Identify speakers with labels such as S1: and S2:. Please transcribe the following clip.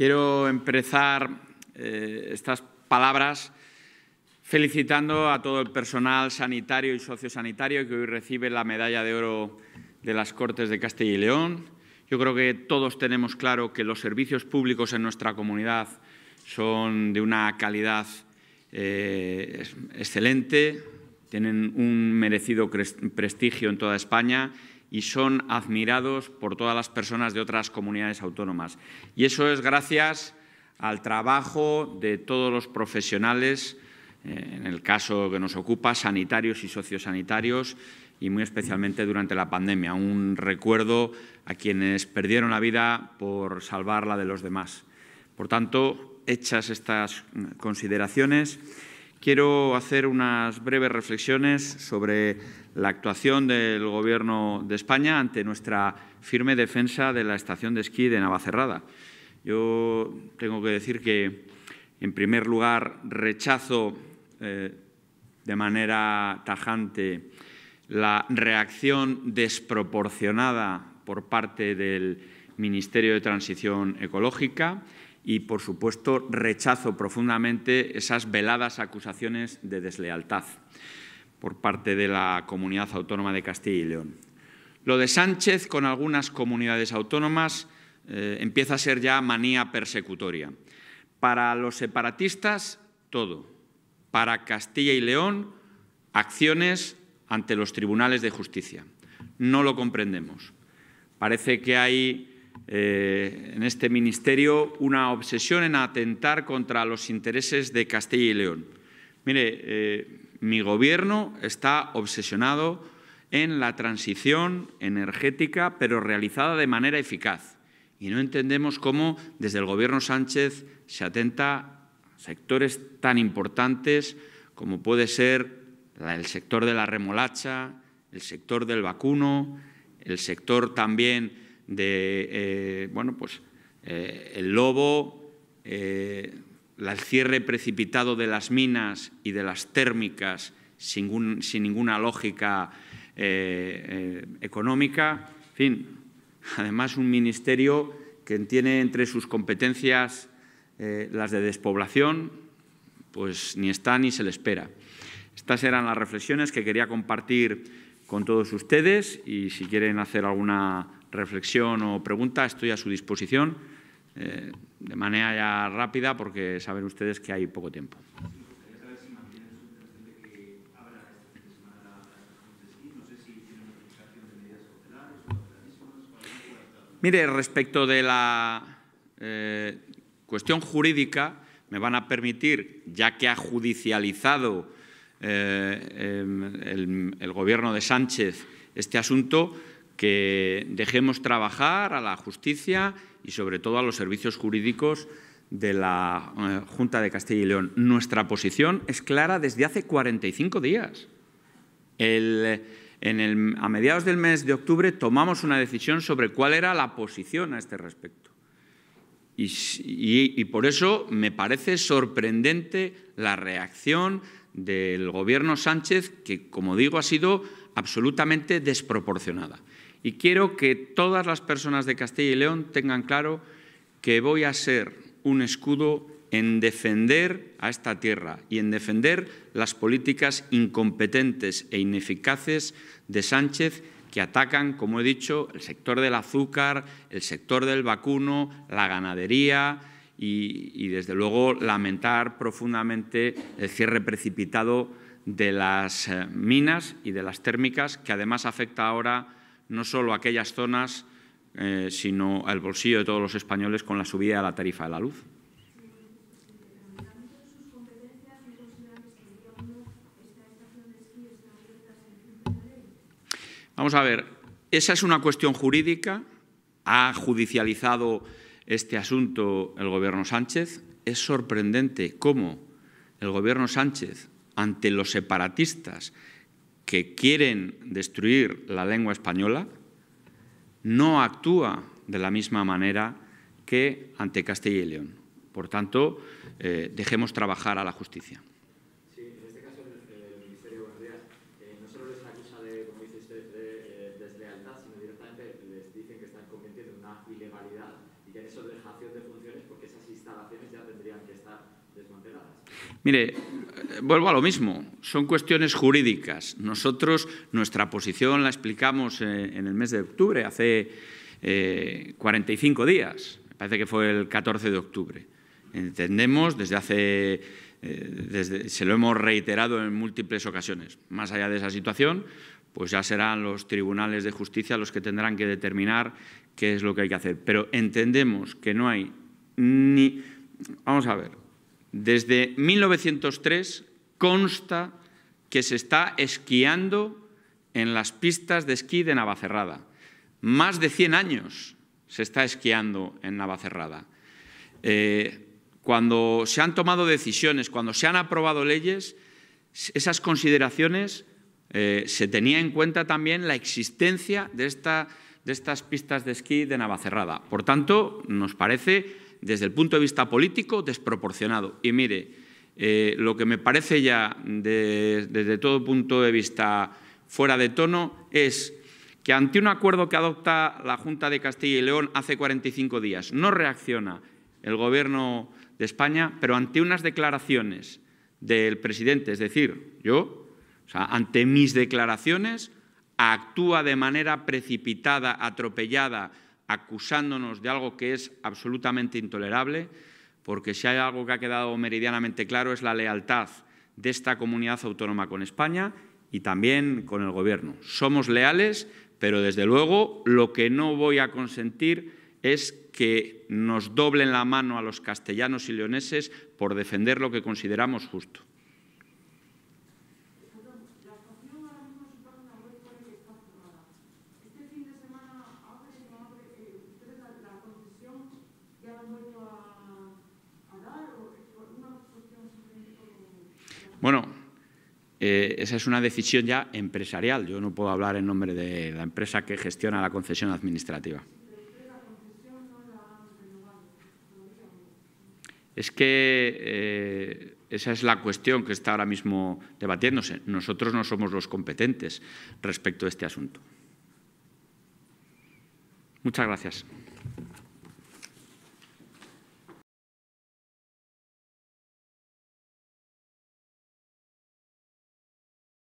S1: Quiero empezar eh, estas palabras felicitando a todo el personal sanitario y sociosanitario que hoy recibe la medalla de oro de las Cortes de Castilla y León. Yo creo que todos tenemos claro que los servicios públicos en nuestra comunidad son de una calidad eh, excelente, tienen un merecido prestigio en toda España y son admirados por todas las personas de otras comunidades autónomas. Y eso es gracias al trabajo de todos los profesionales, eh, en el caso que nos ocupa, sanitarios y sociosanitarios, y muy especialmente durante la pandemia. Un recuerdo a quienes perdieron la vida por salvar la de los demás. Por tanto, hechas estas consideraciones, quiero hacer unas breves reflexiones sobre la actuación del Gobierno de España ante nuestra firme defensa de la estación de esquí de Navacerrada. Yo tengo que decir que, en primer lugar, rechazo eh, de manera tajante la reacción desproporcionada por parte del Ministerio de Transición Ecológica y, por supuesto, rechazo profundamente esas veladas acusaciones de deslealtad por parte de la Comunidad Autónoma de Castilla y León. Lo de Sánchez con algunas comunidades autónomas eh, empieza a ser ya manía persecutoria. Para los separatistas, todo. Para Castilla y León, acciones ante los tribunales de justicia. No lo comprendemos. Parece que hay eh, en este ministerio una obsesión en atentar contra los intereses de Castilla y León. Mire, eh, mi gobierno está obsesionado en la transición energética, pero realizada de manera eficaz. Y no entendemos cómo desde el Gobierno Sánchez se atenta a sectores tan importantes como puede ser el sector de la remolacha, el sector del vacuno, el sector también de eh, bueno, pues, eh, el lobo, eh, el cierre precipitado de las minas y de las térmicas sin, sin ninguna lógica económica. En fin, además un ministerio que tiene entre sus competencias las de despoblación, pues ni está ni se le espera. Estas eran las reflexiones que quería compartir con todos ustedes y si quieren hacer alguna reflexión o pregunta, estoy a su disposición eh, de manera ya rápida porque saben ustedes que hay poco tiempo. Mire, respecto de la eh, cuestión jurídica, me van a permitir, ya que ha judicializado eh, em, el, el Gobierno de Sánchez este asunto, que dejemos trabajar a la justicia y sobre todo a los servicios jurídicos de la eh, Junta de Castilla y León. Nuestra posición es clara desde hace 45 días. a mediados del mes de octubre tomamos una decisión sobre cuál era la posición a este respecto. y por eso me parece sorprendente la reacción del Gobierno Sánchez, que, como digo, ha sido absolutamente desproporcionada. Y quiero que todas las personas de Castilla y León tengan claro que voy a ser un escudo en defender a esta tierra y en defender las políticas incompetentes e ineficaces de Sánchez que atacan, como he dicho, el sector del azúcar, el sector del vacuno, la ganadería y, desde luego, lamentar profundamente el cierre precipitado de las eh, minas y de las térmicas, que además afecta ahora no solo aquellas zonas, eh, sino al bolsillo de todos los españoles con la subida de la tarifa de la luz. Vamos a ver, esa es una cuestión jurídica, ha judicializado este asunto el gobierno Sánchez. Es sorprendente cómo el gobierno Sánchez, ante los separatistas que quieren destruir la lengua española, no actúa de la misma manera que ante Castilla y León. Por tanto, eh, dejemos trabajar a la justicia. Sí, en este caso, el Ministerio de Buenos eh, días, no solo les acusa de eh, deslealtad, sino directamente les dicen que están cometiendo una ilegalidad y que en eso dejación de funciones porque esas instalaciones ya tendrían que estar. Mire, vuelvo a lo mismo, son cuestiones jurídicas. Nosotros, nuestra posición la explicamos eh, en el mes de octubre, hace 45 eh, días, me parece que fue el 14 de octubre. Entendemos desde hace, eh, desde, se lo hemos reiterado en múltiples ocasiones. Más allá de esa situación, pues ya serán los tribunales de justicia los que tendrán que determinar qué es lo que hay que hacer. Pero entendemos que no hay ni... Vamos a ver, desde 1903 consta que se está esquiando en las pistas de esquí de Navacerrada. Más de 100 años se está esquiando en Navacerrada. Eh, cuando se han tomado decisiones, cuando se han aprobado leyes, esas consideraciones eh, se tenía en cuenta también la existencia de estas pistas de esquí de Navacerrada. Por tanto, nos parece desde el punto de vista político, desproporcionado. Y mire, eh, lo que me parece ya desde todo punto de vista fuera de tono es que ante un acuerdo que adopta la Junta de Castilla y León hace 45 días no reacciona el Gobierno de España, pero ante unas declaraciones del presidente, es decir, yo, o sea, ante mis declaraciones, actúa de manera precipitada, atropellada, acusándonos de algo que es absolutamente intolerable, porque si hay algo que ha quedado meridianamente claro es la lealtad de esta comunidad autónoma con España y también con el Gobierno. Somos leales, pero desde luego lo que no voy a consentir es que nos doblen la mano a los castellanos y leoneses por defender lo que consideramos justo. Eh, esa es una decisión ya empresarial. Yo no puedo hablar en nombre de la empresa que gestiona la concesión administrativa. Es que eh, esa es la cuestión que está ahora mismo debatiéndose. Nosotros no somos los competentes respecto a este asunto. Muchas gracias.